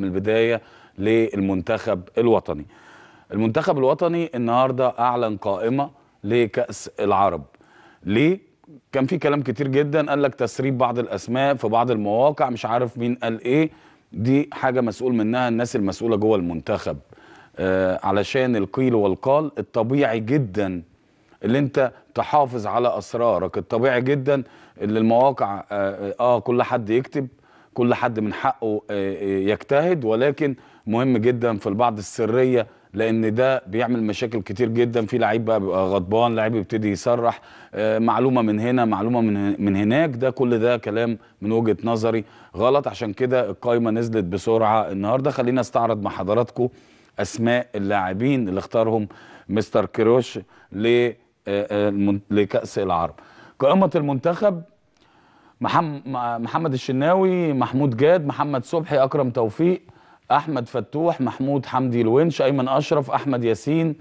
من البدايه للمنتخب الوطني. المنتخب الوطني النهارده اعلن قائمه لكاس العرب. ليه؟ كان في كلام كتير جدا قال لك تسريب بعض الاسماء في بعض المواقع مش عارف مين قال ايه دي حاجه مسؤول منها الناس المسؤوله جوه المنتخب آه علشان القيل والقال الطبيعي جدا اللي انت تحافظ على اسرارك الطبيعي جدا اللي المواقع آه, اه, آه، كل حد يكتب كل حد من حقه آه، آه، يجتهد ولكن مهم جدا في البعض السريه لان ده بيعمل مشاكل كتير جدا في لعيب بقى بيبقى غضبان لعيب يبتدي يصرح آه، معلومه من هنا معلومه من من هناك ده كل ده كلام من وجهه نظري غلط عشان كده القايمه نزلت بسرعه النهارده خلينا استعرض مع حضراتكم اسماء اللاعبين اللي اختارهم مستر كيروش لكاس العرب قائمه المنتخب محمد الشناوي محمود جاد محمد صبحي اكرم توفيق احمد فتوح محمود حمدي الونش ايمن اشرف احمد ياسين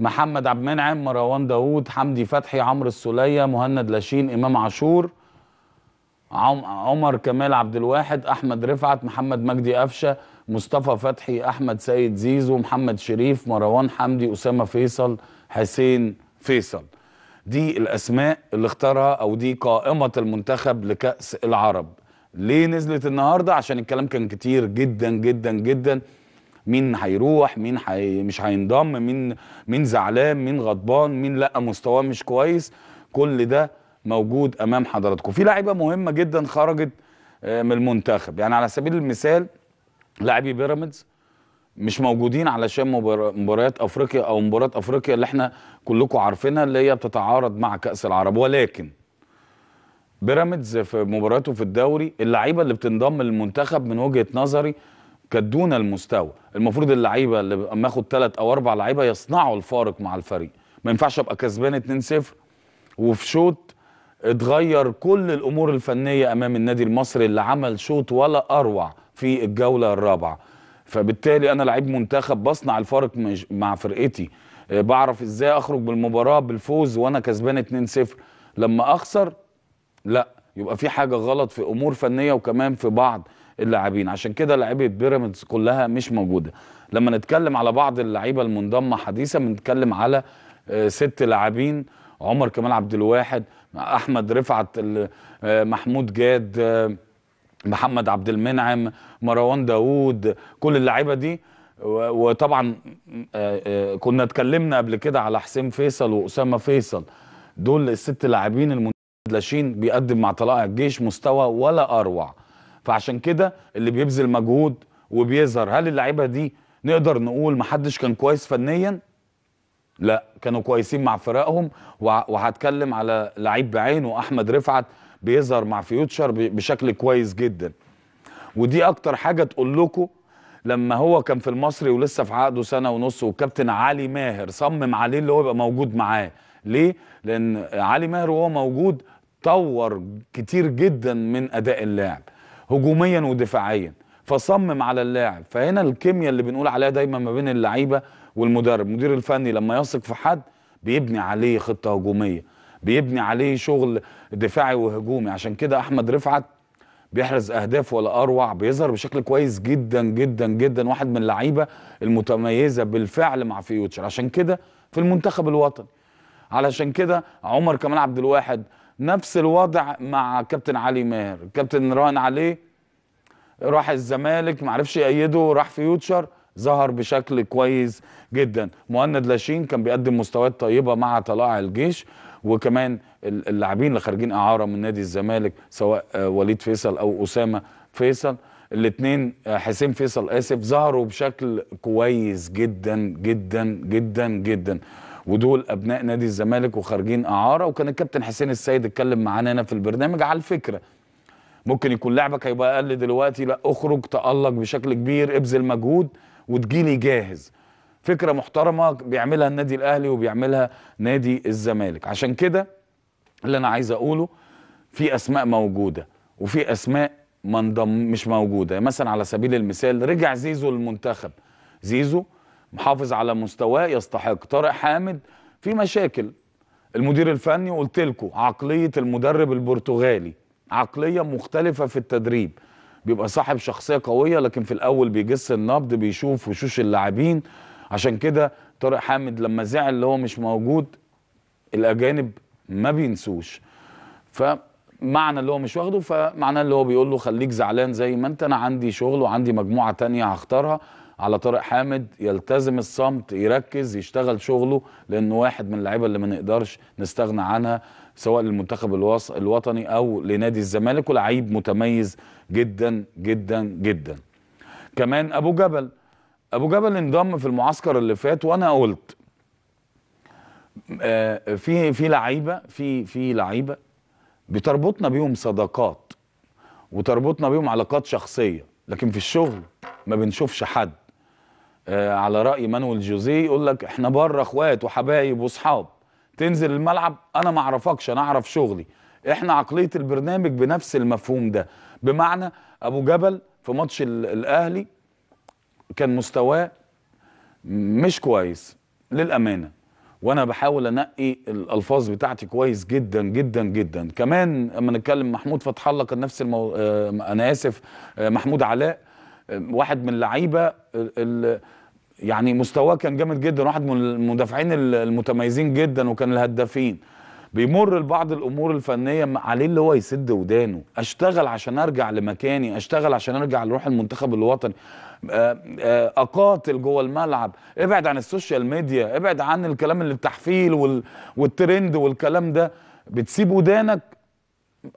محمد عبد المنعم مروان داوود حمدي فتحي عمرو السوليه مهند لاشين امام عاشور عمر كمال عبد الواحد احمد رفعت محمد مجدي قفشه مصطفى فتحي احمد سيد زيزو محمد شريف مروان حمدي اسامه فيصل حسين فيصل دي الاسماء اللي اختارها او دي قائمه المنتخب لكاس العرب ليه نزلت النهارده عشان الكلام كان كتير جدا جدا جدا مين هيروح مين حي... مش هينضم مين مين زعلان مين غضبان مين لا مستواه مش كويس كل ده موجود امام حضراتكم في لعيبه مهمه جدا خرجت آه، من المنتخب يعني على سبيل المثال لاعبي بيراميدز مش موجودين علشان مباريات افريقيا او مباراه افريقيا اللي احنا كلكم عارفينها اللي هي بتتعارض مع كاس العرب ولكن بيراميدز في مباراته في الدوري اللعيبه اللي بتنضم للمنتخب من وجهه نظري كانت دون المستوى المفروض اللعيبه اللي اما اخد ثلاث او اربع لعيبه يصنعوا الفارق مع الفريق ما ينفعش ابقى كسبان 2-0 وفي شوط اتغير كل الامور الفنيه امام النادي المصري اللي عمل شوط ولا اروع في الجوله الرابعه فبالتالي انا لعيب منتخب بصنع الفارق مع فرقتي آه، بعرف ازاي اخرج بالمباراه بالفوز وانا كسبان 2-0 لما اخسر لا يبقى في حاجه غلط في امور فنيه وكمان في بعض اللاعبين عشان كده لعيبه بيراميدز كلها مش موجوده لما نتكلم على بعض اللعيبه المنضمه حديثا بنتكلم على آه، ست لاعبين عمر كمال عبد الواحد احمد رفعت آه، محمود جاد محمد عبد المنعم مروان داوود كل اللعيبه دي وطبعا آه، آه، كنا اتكلمنا قبل كده على حسين فيصل واسامه فيصل دول الست لاعبين المدلشين بيقدم مع طلائع الجيش مستوى ولا اروع فعشان كده اللي بيبذل مجهود وبيظهر هل اللعيبه دي نقدر نقول محدش كان كويس فنيا لا كانوا كويسين مع فرقهم وهتكلم على لعيب بعينه احمد رفعت بيظهر مع فيوتشر بشكل كويس جدا ودي اكتر حاجه تقول لكم لما هو كان في المصري ولسه في عقده سنه ونص والكابتن علي ماهر صمم عليه اللي هو يبقى موجود معاه ليه لان علي ماهر وهو موجود طور كتير جدا من اداء اللاعب هجوميا ودفاعيا فصمم على اللاعب فهنا الكيمياء اللي بنقول عليها دايما ما بين اللعيبه والمدرب المدير الفني لما يثق في حد بيبني عليه خطه هجوميه بيبني عليه شغل دفاعي وهجومي عشان كده احمد رفعت بيحرز اهداف ولا اروع بيظهر بشكل كويس جدا جدا جدا واحد من اللعيبه المتميزه بالفعل مع فيوتشر عشان كده في المنتخب الوطني علشان كده عمر كمال عبد الواحد نفس الوضع مع كابتن علي ماهر كابتن ران عليه راح الزمالك معرفش يأيده راح فيوتشر ظهر بشكل كويس جدا مهند لاشين كان بيقدم مستويات طيبه مع طلائع الجيش وكمان اللاعبين اللي خارجين اعاره من نادي الزمالك سواء آه، وليد فيصل او اسامه فيصل الاثنين آه، حسين فيصل اسف ظهروا بشكل كويس جدا جدا جدا جدا ودول ابناء نادي الزمالك وخارجين اعاره وكان الكابتن حسين السيد اتكلم معانا هنا في البرنامج على الفكره ممكن يكون لعبك هيبقى اقل دلوقتي لا اخرج تالق بشكل كبير ابذل مجهود وتجيلي جاهز فكره محترمه بيعملها النادي الاهلي وبيعملها نادي الزمالك عشان كده اللي انا عايز اقوله في اسماء موجوده وفي اسماء ما مش موجوده مثلا على سبيل المثال رجع زيزو للمنتخب زيزو محافظ على مستواه يستحق طارق حامد في مشاكل المدير الفني قلت لكم عقليه المدرب البرتغالي عقليه مختلفه في التدريب بيبقى صاحب شخصيه قويه لكن في الاول بيجس النبض بيشوف وشوش اللاعبين عشان كده طارق حامد لما زعل اللي هو مش موجود الاجانب ما بينسوش فمعنى اللي هو مش واخده فمعنى اللي هو بيقول له خليك زعلان زي ما انت انا عندي شغل وعندي مجموعه تانية هختارها على طارق حامد يلتزم الصمت يركز يشتغل شغله لانه واحد من اللعيبه اللي ما نقدرش نستغنى عنها سواء للمنتخب الوطني او لنادي الزمالك ولعيب متميز جدا جدا جدا كمان ابو جبل ابو جبل انضم في المعسكر اللي فات وانا قلت آه، في في لعيبه في في لعيبه بتربطنا بيهم صداقات وتربطنا بيهم علاقات شخصيه لكن في الشغل ما بنشوفش حد آه، على راي مانويل جوزيه يقول لك احنا بره اخوات وحبايب واصحاب تنزل الملعب انا ما اعرفكش انا اعرف شغلي احنا عقليه البرنامج بنفس المفهوم ده بمعنى ابو جبل في ماتش الاهلي كان مستواه مش كويس للامانه وانا بحاول انقي الالفاظ بتاعتي كويس جدا جدا جدا كمان اما نتكلم محمود فتح الله كان نفس المو... آه، انا اسف آه، محمود علاء آه، واحد من اللعيبه ال... يعني مستواه كان جامد جدا واحد من المدافعين المتميزين جدا وكان الهدافين بيمر لبعض الامور الفنيه عليه اللي هو يسد ودانه اشتغل عشان ارجع لمكاني اشتغل عشان ارجع لروح المنتخب الوطني آه، آه، اقاتل جوه الملعب ابعد عن السوشيال ميديا ابعد عن الكلام اللي التحفيل وال... والترند والكلام ده بتسيب ودانك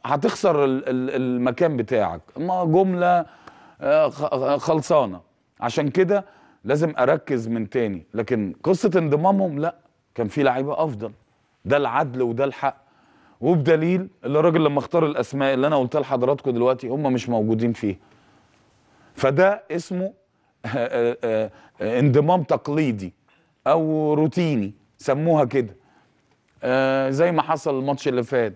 هتخسر المكان بتاعك ما جمله آه، خلصانه عشان كده لازم اركز من تاني لكن قصه انضمامهم لا كان في لعيبه افضل ده العدل وده الحق وبدليل اللي الراجل لما اختار الاسماء اللي انا قلتها لحضراتكم دلوقتي هم مش موجودين فيها فده اسمه انضمام تقليدي او روتيني سموها كده آه، زي ما حصل الماتش اللي فات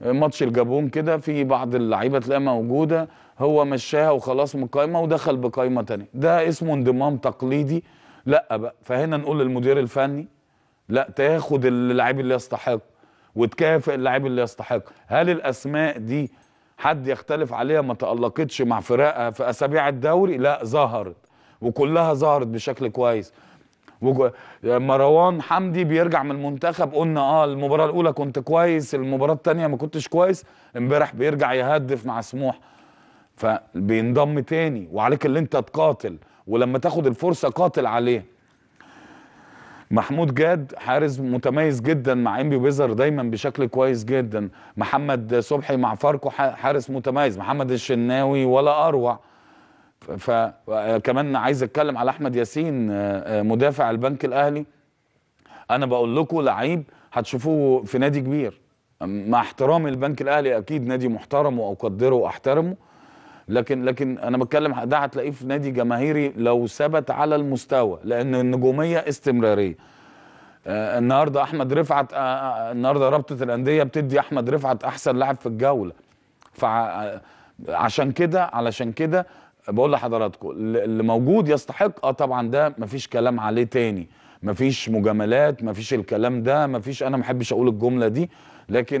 ماتش الجابون كده في بعض اللعيبه تلاقيها موجوده هو مشاها وخلاص من قايمه ودخل بقايمه تانية ده اسمه انضمام تقليدي لا بقى فهنا نقول للمدير الفني لا تاخد اللاعب اللي يستحق وتكافئ اللاعب اللي يستحق هل الاسماء دي حد يختلف عليها ما تالقتش مع فرقها في اسابيع الدوري لا ظهرت وكلها ظهرت بشكل كويس مروان حمدي بيرجع من المنتخب قلنا اه المباراه الاولى كنت كويس المباراه الثانيه ما كنتش كويس امبارح بيرجع يهدف مع سموح فبينضم تاني وعليك اللي انت تقاتل ولما تاخد الفرصه قاتل عليه محمود جاد حارس متميز جدا مع انبي ويزر دايما بشكل كويس جدا محمد صبحي مع فاركو حارس متميز محمد الشناوي ولا اروع فكمان عايز اتكلم على احمد ياسين آه، آه، مدافع البنك الاهلي انا بقول لكم لعيب هتشوفوه في نادي كبير مع احترامي البنك الاهلي اكيد نادي محترم واقدره واحترمه لكن لكن انا بتكلم ده هتلاقيه في نادي جماهيري لو ثبت على المستوى لان النجوميه استمراريه آه النهارده احمد رفعت آه, آه، النهارده رابطه الانديه بتدي احمد رفعت احسن لاعب في الجوله فعشان آه، كده علشان كده بقول لحضراتكم اللي موجود يستحق اه طبعا ده مفيش كلام عليه تاني مفيش مجاملات مفيش الكلام ده مفيش انا ما احبش اقول الجمله دي لكن